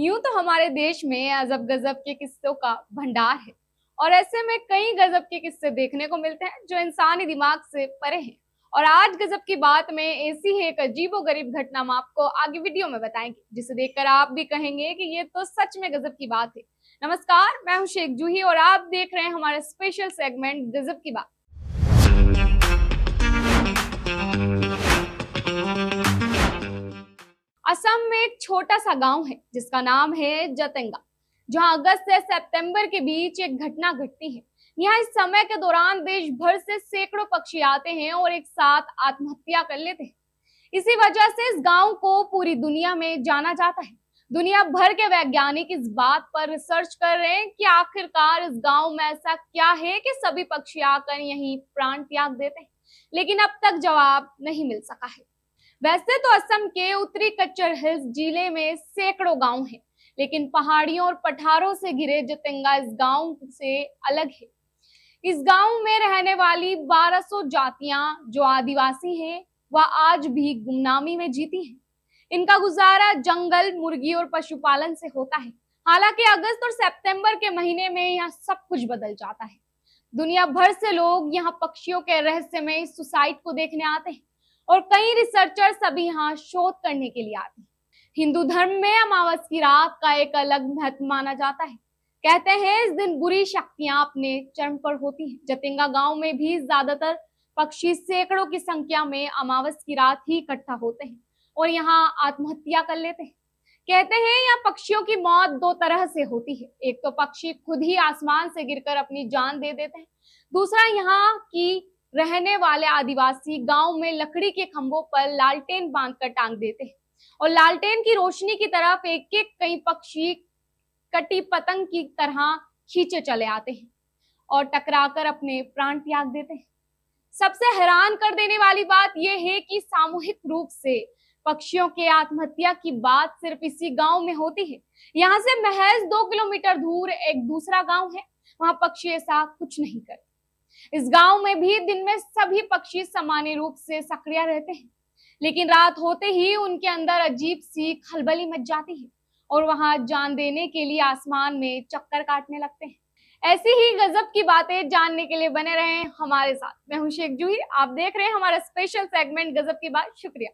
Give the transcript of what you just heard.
यूं तो हमारे देश में अजब गजब के किस्सों का भंडार है और ऐसे में कई गजब के किस्से देखने को मिलते हैं जो इंसानी दिमाग से परे हैं और आज गजब की बात में ऐसी ही एक अजीबो गरीब घटना हम आपको आगे वीडियो में बताएंगे जिसे देखकर आप भी कहेंगे कि ये तो सच में गजब की बात है नमस्कार मैं हूं शेख जूही और आप देख रहे हैं हमारा स्पेशल सेगमेंट गजब की बात छोटा सा गांव है जिसका नाम है जतंगा जहां अगस्त से सितंबर के बीच एक घटना घटती है यहां इस समय के दौरान देश भर से सैकड़ों पक्षी आते हैं और एक साथ आत्महत्या कर लेते हैं इसी वजह से इस गांव को पूरी दुनिया में जाना जाता है दुनिया भर के वैज्ञानिक इस बात पर रिसर्च कर रहे हैं कि आखिरकार इस गांव में ऐसा क्या है कि सभी पक्षी आकर यहीं प्राण त्याग देते हैं लेकिन अब तक जवाब नहीं मिल सका है वैसे तो असम के उत्तरी कच्चर हिल्स जिले में सैकड़ों गांव हैं लेकिन पहाड़ियों और पठारों से घिरे जतेंगा इस गांव से अलग है इस गांव में रहने वाली 1200 जातियां जो आदिवासी हैं वह आज भी गुमनामी में जीती हैं इनका गुजारा जंगल मुर्गी और पशुपालन से होता है हालांकि अगस्त और सेप्टेम्बर के महीने में यहाँ सब कुछ बदल जाता है दुनिया भर से लोग यहाँ पक्षियों के रहस्यमय सुसाइड को देखने आते हैं और कई रिसर्चर सभी यहाँ शोध करने के लिए आते हैं हिंदू धर्म में अमावस की रात का एक अलग महत्व माना जाता है कहते हैं इस दिन बुरी शक्तियां अपने चरम पर होती हैं जतिंगा गांव में भी ज्यादातर पक्षी सैकड़ों की संख्या में अमावस की रात ही इकट्ठा होते हैं और यहाँ आत्महत्या कर लेते हैं कहते हैं यहाँ पक्षियों की मौत दो तरह से होती है एक तो पक्षी खुद ही आसमान से गिरकर अपनी जान दे देते हैं दूसरा यहाँ की रहने वाले आदिवासी गांव में लकड़ी के खंभों पर लालटेन बांधकर टांग देते हैं और लालटेन की रोशनी की तरफ एक एक कई पक्षी कटी पतंग की तरह खींचे चले आते हैं और टकराकर अपने प्राण त्याग देते हैं सबसे हैरान कर देने वाली बात यह है कि सामूहिक रूप से पक्षियों के आत्महत्या की बात सिर्फ इसी गांव में होती है यहां से महज दो किलोमीटर दूर एक दूसरा गांव है वहां पक्षी ऐसा कुछ नहीं करते इस गांव में भी दिन में सभी पक्षी सामान्य रूप से सक्रिय रहते हैं लेकिन रात होते ही उनके अंदर अजीब सी खलबली मच जाती है और वहां जान देने के लिए आसमान में चक्कर काटने लगते हैं ऐसी ही गजब की बातें जानने के लिए बने रहे हमारे साथ मैं हूं शेख जूही आप देख रहे हैं हमारा स्पेशल सेगमेंट गजब की बात शुक्रिया